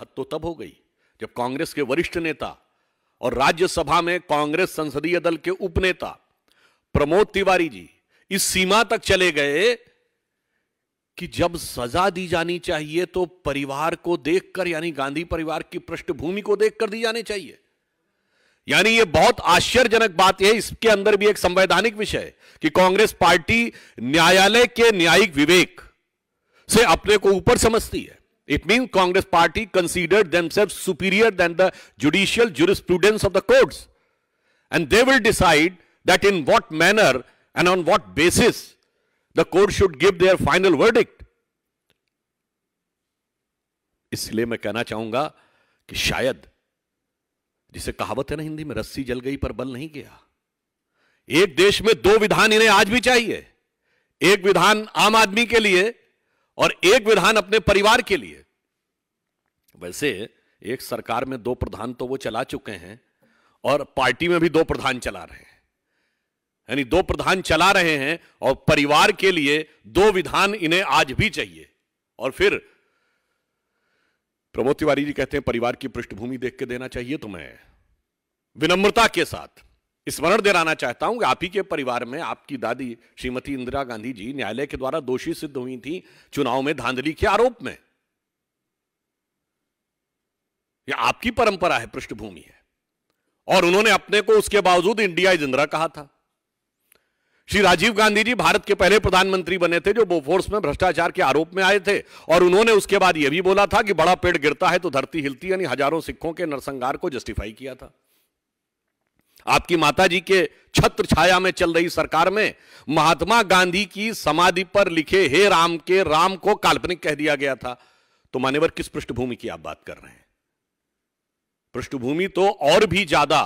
हद तो तब हो गई जब कांग्रेस के वरिष्ठ नेता और राज्यसभा में कांग्रेस संसदीय दल के उपनेता प्रमोद तिवारी जी इस सीमा तक चले गए कि जब सजा दी जानी चाहिए तो परिवार को देखकर यानी गांधी परिवार की पृष्ठभूमि को देखकर दी जानी चाहिए यानी यह बहुत आश्चर्यजनक बात है इसके अंदर भी एक संवैधानिक विषय कि कांग्रेस पार्टी न्यायालय के न्यायिक विवेक से अपने को ऊपर समझती है It means Congress party considered themselves superior than the judicial jurisprudence of the courts. And they will decide that in what manner and on what basis the court should give their final verdict. इसलिए मैं कहना चाहूंगा कि शायद जिसे कहावत है ना हिंदी में रस्सी जल गई पर बल नहीं गया एक देश में दो विधान इन्हें आज भी चाहिए एक विधान आम आदमी के लिए और एक विधान अपने परिवार के लिए वैसे एक सरकार में दो प्रधान तो वो चला चुके हैं और पार्टी में भी दो प्रधान चला रहे हैं यानी दो प्रधान चला रहे हैं और परिवार के लिए दो विधान इन्हें आज भी चाहिए और फिर प्रमोद तिवारी जी कहते हैं परिवार की पृष्ठभूमि देख के देना चाहिए तुम्हें विनम्रता के साथ स्मरण दिलाना चाहता हूं कि आप ही के परिवार में आपकी दादी श्रीमती इंदिरा गांधी जी न्यायालय के द्वारा दोषी सिद्ध हुई थी चुनाव में धांधली के आरोप में यह आपकी परंपरा है पृष्ठभूमि है और उन्होंने अपने को उसके बावजूद इंडिया इज इंदिरा कहा था श्री राजीव गांधी जी भारत के पहले प्रधानमंत्री बने थे जो बोफोर्स में भ्रष्टाचार के आरोप में आए थे और उन्होंने उसके बाद यह भी बोला था कि बड़ा पेड़ गिरता है तो धरती हिलती यानी हजारों सिखों के नरसंगार को जस्टिफाई किया था आपकी माता जी के छत्र छाया में चल रही सरकार में महात्मा गांधी की समाधि पर लिखे हे राम के राम को काल्पनिक कह दिया गया था तो मानेवर किस पृष्ठभूमि की आप बात कर रहे हैं पृष्ठभूमि तो और भी ज्यादा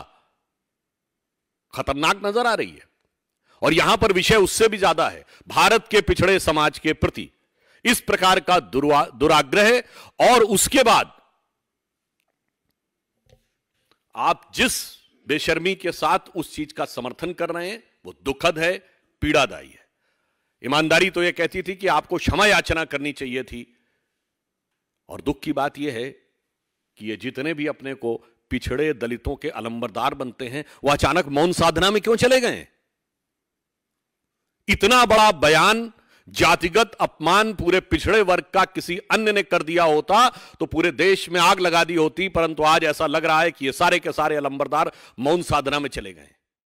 खतरनाक नजर आ रही है और यहां पर विषय उससे भी ज्यादा है भारत के पिछड़े समाज के प्रति इस प्रकार का दुराग्रह और उसके बाद आप जिस बेशर्मी के साथ उस चीज का समर्थन कर रहे हैं वो दुखद है पीड़ादायी है ईमानदारी तो यह कहती थी कि आपको क्षमा याचना करनी चाहिए थी और दुख की बात यह है कि ये जितने भी अपने को पिछड़े दलितों के अलंबरदार बनते हैं वह अचानक मौन साधना में क्यों चले गए इतना बड़ा बयान जातिगत अपमान पूरे पिछड़े वर्ग का किसी अन्य ने कर दिया होता तो पूरे देश में आग लगा दी होती परंतु आज ऐसा लग रहा है कि ये सारे के सारे अलंबरदार मौन साधना में चले गए